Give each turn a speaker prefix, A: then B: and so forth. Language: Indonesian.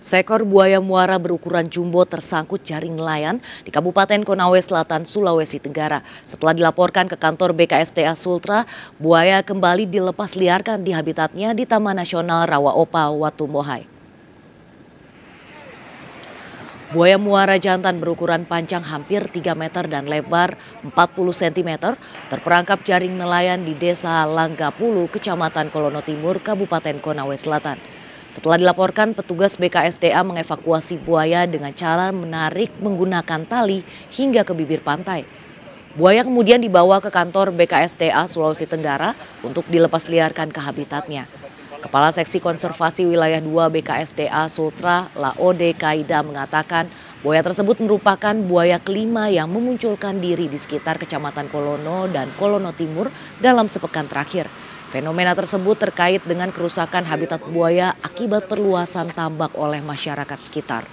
A: Seekor buaya muara berukuran jumbo tersangkut jaring nelayan di Kabupaten Konawe Selatan, Sulawesi Tenggara. Setelah dilaporkan ke kantor BKSTA Sultra, buaya kembali dilepas liarkan di habitatnya di Taman Nasional Rawa Opa Watu Mohai. Buaya muara jantan berukuran panjang hampir 3 meter dan lebar 40 cm terperangkap jaring nelayan di desa Langgapulu, Kecamatan Kolono Timur, Kabupaten Konawe Selatan. Setelah dilaporkan, petugas BKSDA mengevakuasi buaya dengan cara menarik menggunakan tali hingga ke bibir pantai. Buaya kemudian dibawa ke kantor BKSDA Sulawesi Tenggara untuk dilepas liarkan ke habitatnya. Kepala Seksi Konservasi Wilayah 2 BKSDA Sultra Laode Kaida mengatakan buaya tersebut merupakan buaya kelima yang memunculkan diri di sekitar Kecamatan Kolono dan Kolono Timur dalam sepekan terakhir. Fenomena tersebut terkait dengan kerusakan habitat buaya akibat perluasan tambak oleh masyarakat sekitar.